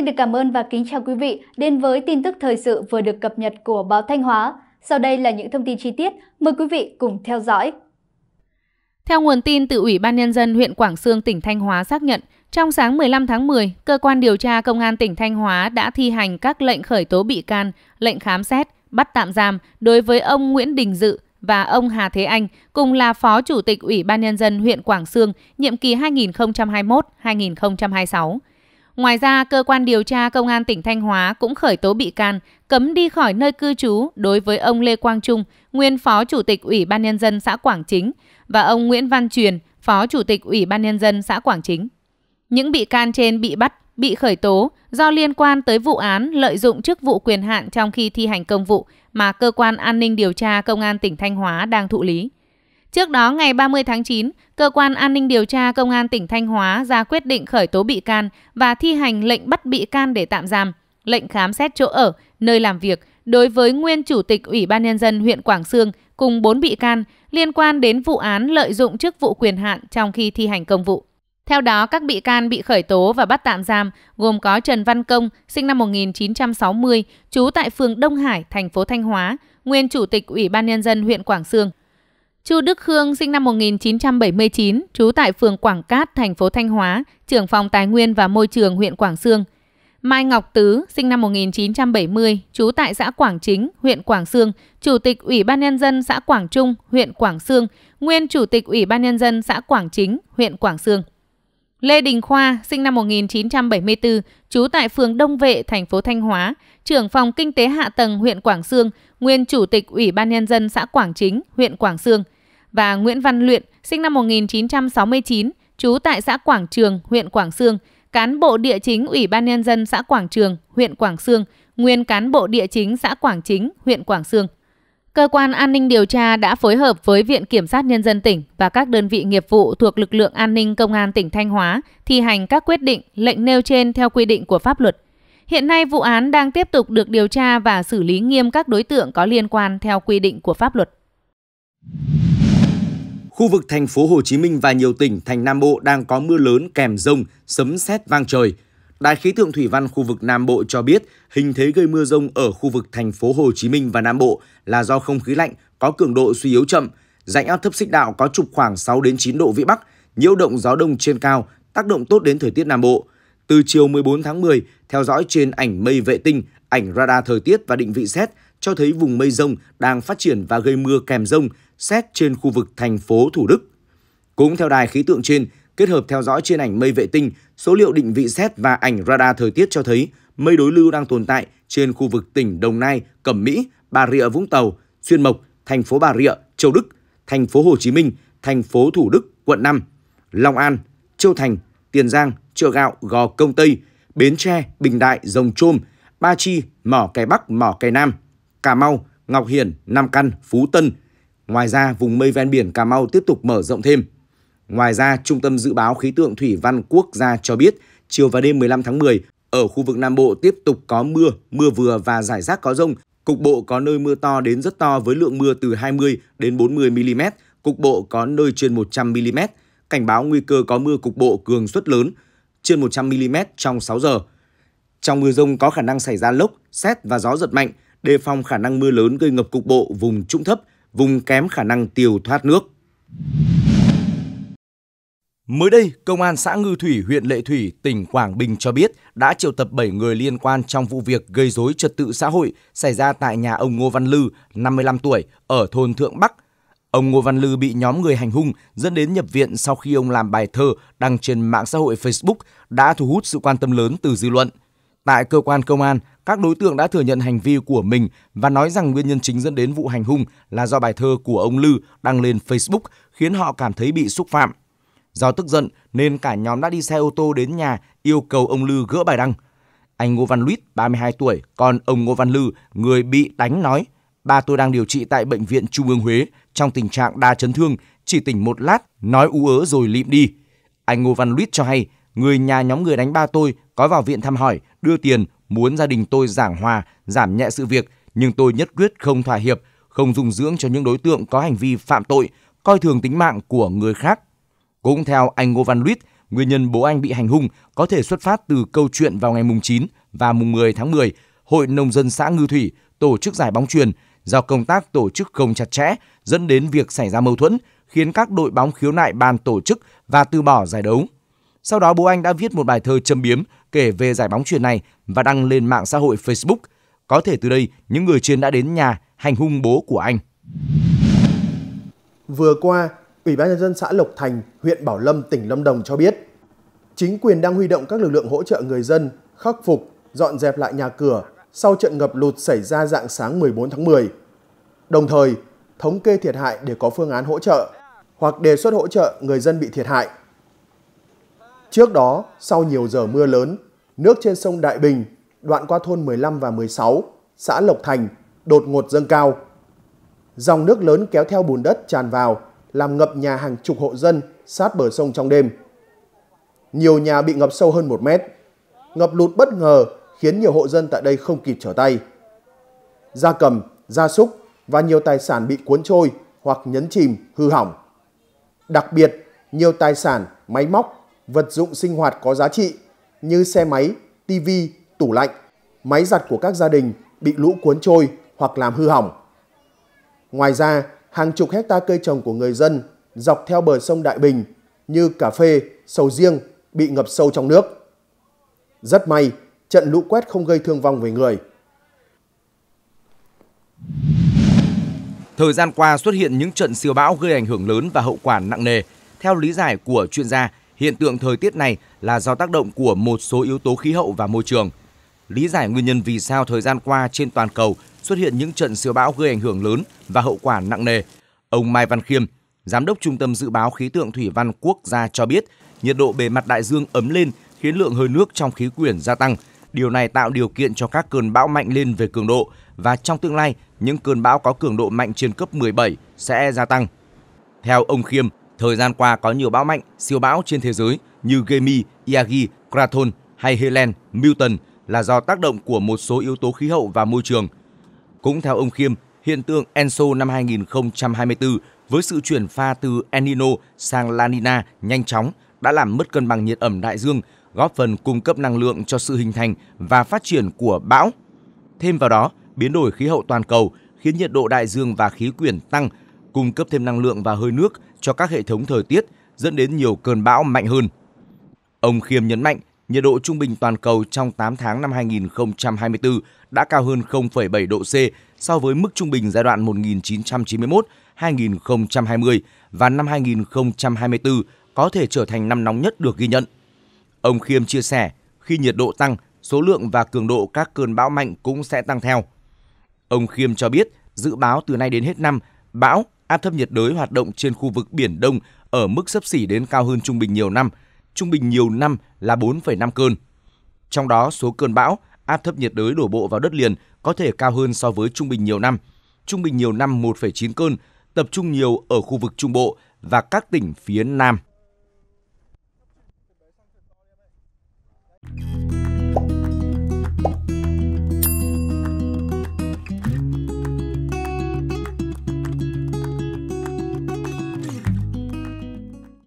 Xin được cảm ơn và kính chào quý vị đến với tin tức thời sự vừa được cập nhật của báo Thanh Hóa. Sau đây là những thông tin chi tiết, mời quý vị cùng theo dõi. Theo nguồn tin từ Ủy ban Nhân dân huyện Quảng Sương, tỉnh Thanh Hóa xác nhận, trong sáng 15 tháng 10, Cơ quan điều tra Công an tỉnh Thanh Hóa đã thi hành các lệnh khởi tố bị can, lệnh khám xét, bắt tạm giam đối với ông Nguyễn Đình Dự và ông Hà Thế Anh, cùng là Phó Chủ tịch Ủy ban Nhân dân huyện Quảng Sương, nhiệm kỳ 2021-2026 Ngoài ra, cơ quan điều tra công an tỉnh Thanh Hóa cũng khởi tố bị can, cấm đi khỏi nơi cư trú đối với ông Lê Quang Trung, nguyên phó chủ tịch Ủy ban nhân dân xã Quảng Chính và ông Nguyễn Văn Truyền, phó chủ tịch Ủy ban nhân dân xã Quảng Chính. Những bị can trên bị bắt, bị khởi tố do liên quan tới vụ án lợi dụng chức vụ quyền hạn trong khi thi hành công vụ mà cơ quan an ninh điều tra công an tỉnh Thanh Hóa đang thụ lý. Trước đó, ngày 30 tháng 9, Cơ quan An ninh điều tra Công an tỉnh Thanh Hóa ra quyết định khởi tố bị can và thi hành lệnh bắt bị can để tạm giam, lệnh khám xét chỗ ở, nơi làm việc đối với nguyên Chủ tịch Ủy ban Nhân dân huyện Quảng Sương cùng 4 bị can liên quan đến vụ án lợi dụng chức vụ quyền hạn trong khi thi hành công vụ. Theo đó, các bị can bị khởi tố và bắt tạm giam gồm có Trần Văn Công, sinh năm 1960, trú tại phường Đông Hải, thành phố Thanh Hóa, nguyên Chủ tịch Ủy ban Nhân dân huyện Quảng Sương, Chu Đức Khương sinh năm 1979, trú tại phường Quảng Cát, thành phố Thanh Hóa, trưởng phòng Tài nguyên và Môi trường huyện Quảng Sương. Mai Ngọc Tứ, sinh năm 1970, trú tại xã Quảng Chính, huyện Quảng Sương, Chủ tịch Ủy ban Nhân dân xã Quảng Trung, huyện Quảng Sương, nguyên Chủ tịch Ủy ban Nhân dân xã Quảng Chính, huyện Quảng Sương. Lê Đình Khoa, sinh năm 1974, trú tại phường Đông Vệ, thành phố Thanh Hóa, trưởng phòng kinh tế hạ tầng huyện Quảng Sương, nguyên chủ tịch Ủy ban nhân dân xã Quảng Chính, huyện Quảng Sương và Nguyễn Văn Luyện, sinh năm 1969, trú tại xã Quảng Trường, huyện Quảng Sương, cán bộ địa chính Ủy ban nhân dân xã Quảng Trường, huyện Quảng Sương, nguyên cán bộ địa chính xã Quảng Chính, huyện Quảng Sương. Cơ quan an ninh điều tra đã phối hợp với Viện Kiểm sát Nhân dân tỉnh và các đơn vị nghiệp vụ thuộc lực lượng an ninh công an tỉnh Thanh Hóa thi hành các quyết định, lệnh nêu trên theo quy định của pháp luật. Hiện nay vụ án đang tiếp tục được điều tra và xử lý nghiêm các đối tượng có liên quan theo quy định của pháp luật. Khu vực thành phố Hồ Chí Minh và nhiều tỉnh thành Nam Bộ đang có mưa lớn kèm rông, sấm sét vang trời – Đài khí tượng thủy văn khu vực Nam Bộ cho biết, hình thế gây mưa rông ở khu vực thành phố Hồ Chí Minh và Nam Bộ là do không khí lạnh có cường độ suy yếu chậm, rãnh áp thấp xích đạo có trục khoảng 6 đến 9 độ vĩ Bắc, nhiễu động gió đông trên cao tác động tốt đến thời tiết Nam Bộ. Từ chiều 14 tháng 10, theo dõi trên ảnh mây vệ tinh, ảnh radar thời tiết và định vị xét cho thấy vùng mây rông đang phát triển và gây mưa kèm rông xét trên khu vực thành phố Thủ Đức. Cũng theo đài khí tượng trên, kết hợp theo dõi trên ảnh mây vệ tinh, số liệu định vị xét và ảnh radar thời tiết cho thấy mây đối lưu đang tồn tại trên khu vực tỉnh Đồng Nai, Cẩm Mỹ, Bà Rịa Vũng Tàu, Xuyên Mộc, thành phố Bà Rịa, Châu Đức, thành phố Hồ Chí Minh, thành phố Thủ Đức, quận 5, Long An, Châu Thành, Tiền Giang, Chợ Gạo, Gò Công Tây, Bến Tre, Bình Đại, Rồng Trôm, Ba Chi, Mỏ Cái Bắc, Mỏ Cái Nam, Cà Mau, Ngọc Hiển, Nam Căn, Phú Tân. Ngoài ra, vùng mây ven biển Cà Mau tiếp tục mở rộng thêm. Ngoài ra, Trung tâm Dự báo Khí tượng Thủy văn Quốc gia cho biết, chiều và đêm 15 tháng 10, ở khu vực Nam Bộ tiếp tục có mưa, mưa vừa và rải rác có rông. Cục bộ có nơi mưa to đến rất to với lượng mưa từ 20 đến 40 mm, cục bộ có nơi trên 100 mm. Cảnh báo nguy cơ có mưa cục bộ cường suất lớn, trên 100 mm trong 6 giờ. Trong mưa rông có khả năng xảy ra lốc, xét và gió giật mạnh, đề phòng khả năng mưa lớn gây ngập cục bộ vùng trũng thấp, vùng kém khả năng tiêu thoát nước. Mới đây, Công an xã Ngư Thủy, huyện Lệ Thủy, tỉnh Quảng Bình cho biết đã triệu tập 7 người liên quan trong vụ việc gây dối trật tự xã hội xảy ra tại nhà ông Ngô Văn Lư, 55 tuổi, ở thôn Thượng Bắc. Ông Ngô Văn Lư bị nhóm người hành hung dẫn đến nhập viện sau khi ông làm bài thơ đăng trên mạng xã hội Facebook đã thu hút sự quan tâm lớn từ dư luận. Tại cơ quan công an, các đối tượng đã thừa nhận hành vi của mình và nói rằng nguyên nhân chính dẫn đến vụ hành hung là do bài thơ của ông Lư đăng lên Facebook khiến họ cảm thấy bị xúc phạm. Do tức giận nên cả nhóm đã đi xe ô tô đến nhà yêu cầu ông Lư gỡ bài đăng. Anh Ngô Văn Luýt, 32 tuổi, còn ông Ngô Văn Lư, người bị đánh nói, ba tôi đang điều trị tại Bệnh viện Trung ương Huế trong tình trạng đa chấn thương, chỉ tỉnh một lát, nói ú ớ rồi lịm đi. Anh Ngô Văn Luýt cho hay, người nhà nhóm người đánh ba tôi có vào viện thăm hỏi, đưa tiền, muốn gia đình tôi giảng hòa, giảm nhẹ sự việc, nhưng tôi nhất quyết không thỏa hiệp, không dung dưỡng cho những đối tượng có hành vi phạm tội, coi thường tính mạng của người khác cũng theo anh Ngô Văn Luýt, nguyên nhân bố anh bị hành hung có thể xuất phát từ câu chuyện vào ngày mùng 9 và mùng 10 tháng 10, Hội Nông dân xã Ngư Thủy tổ chức giải bóng truyền do công tác tổ chức không chặt chẽ dẫn đến việc xảy ra mâu thuẫn khiến các đội bóng khiếu nại ban tổ chức và từ bỏ giải đấu. Sau đó bố anh đã viết một bài thơ châm biếm kể về giải bóng truyền này và đăng lên mạng xã hội Facebook. Có thể từ đây những người trên đã đến nhà hành hung bố của anh. Vừa qua, Ủy ban nhân dân xã Lộc Thành, huyện Bảo Lâm, tỉnh Lâm Đồng cho biết, chính quyền đang huy động các lực lượng hỗ trợ người dân khắc phục, dọn dẹp lại nhà cửa sau trận ngập lụt xảy ra dạng sáng 14 tháng 10. Đồng thời, thống kê thiệt hại để có phương án hỗ trợ hoặc đề xuất hỗ trợ người dân bị thiệt hại. Trước đó, sau nhiều giờ mưa lớn, nước trên sông Đại Bình, đoạn qua thôn 15 và 16, xã Lộc Thành, đột ngột dâng cao. Dòng nước lớn kéo theo bùn đất tràn vào, làm ngập nhà hàng chục hộ dân sát bờ sông trong đêm. Nhiều nhà bị ngập sâu hơn 1 mét. Ngập lụt bất ngờ khiến nhiều hộ dân tại đây không kịp trở tay. Gia cầm, gia súc và nhiều tài sản bị cuốn trôi hoặc nhấn chìm, hư hỏng. Đặc biệt, nhiều tài sản, máy móc, vật dụng sinh hoạt có giá trị như xe máy, tivi, tủ lạnh, máy giặt của các gia đình bị lũ cuốn trôi hoặc làm hư hỏng. Ngoài ra, hàng chục hecta cây trồng của người dân dọc theo bờ sông Đại Bình như cà phê, sầu riêng bị ngập sâu trong nước. Rất may, trận lũ quét không gây thương vong về người. Thời gian qua xuất hiện những trận siêu bão gây ảnh hưởng lớn và hậu quả nặng nề. Theo lý giải của chuyên gia, hiện tượng thời tiết này là do tác động của một số yếu tố khí hậu và môi trường. Lý giải nguyên nhân vì sao thời gian qua trên toàn cầu xuất hiện những trận siêu bão gây ảnh hưởng lớn và hậu quả nặng nề. Ông Mai Văn Khiêm, Giám đốc Trung tâm Dự báo Khí tượng Thủy văn Quốc gia cho biết, nhiệt độ bề mặt đại dương ấm lên khiến lượng hơi nước trong khí quyển gia tăng. Điều này tạo điều kiện cho các cơn bão mạnh lên về cường độ và trong tương lai, những cơn bão có cường độ mạnh trên cấp 17 sẽ gia tăng. Theo ông Khiêm, thời gian qua có nhiều bão mạnh, siêu bão trên thế giới như Gemi, Yagi, Kraton hay Helen, Milton là do tác động của một số yếu tố khí hậu và môi trường – cũng theo ông Khiêm, hiện tượng Enso năm 2024 với sự chuyển pha từ enino sang La Nina nhanh chóng đã làm mất cân bằng nhiệt ẩm đại dương, góp phần cung cấp năng lượng cho sự hình thành và phát triển của bão. Thêm vào đó, biến đổi khí hậu toàn cầu khiến nhiệt độ đại dương và khí quyển tăng, cung cấp thêm năng lượng và hơi nước cho các hệ thống thời tiết, dẫn đến nhiều cơn bão mạnh hơn. Ông Khiêm nhấn mạnh, nhiệt độ trung bình toàn cầu trong 8 tháng năm 2024 đã cao hơn 0,7 độ C so với mức trung bình giai đoạn 1991-2020 và năm 2024 có thể trở thành năm nóng nhất được ghi nhận. Ông Khiêm chia sẻ, khi nhiệt độ tăng, số lượng và cường độ các cơn bão mạnh cũng sẽ tăng theo. Ông Khiêm cho biết, dự báo từ nay đến hết năm, bão, áp thấp nhiệt đới hoạt động trên khu vực Biển Đông ở mức sấp xỉ đến cao hơn trung bình nhiều năm – trung bình nhiều năm là 4,5 cơn. Trong đó, số cơn bão, áp thấp nhiệt đới đổ bộ vào đất liền có thể cao hơn so với trung bình nhiều năm. Trung bình nhiều năm 1,9 cơn, tập trung nhiều ở khu vực Trung Bộ và các tỉnh phía Nam.